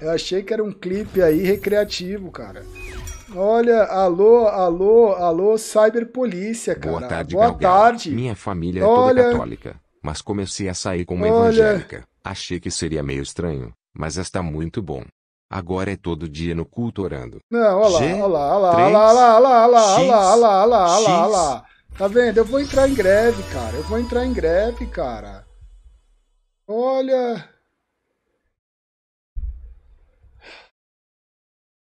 Eu achei que era um clipe aí recreativo, cara. Olha, alô, alô, alô, cyberpolícia, cara. Boa tarde, Boa Galgal. tarde. Minha família é toda católica, mas comecei a sair com uma Olha... evangélica. Achei que seria meio estranho, mas está muito bom. Agora é todo dia no culto orando. Não, olha lá, olha lá, olha lá, olha lá, olha lá, olha lá, olha lá. Tá vendo? Eu vou entrar em greve, cara. Eu vou entrar em greve, cara. Olha.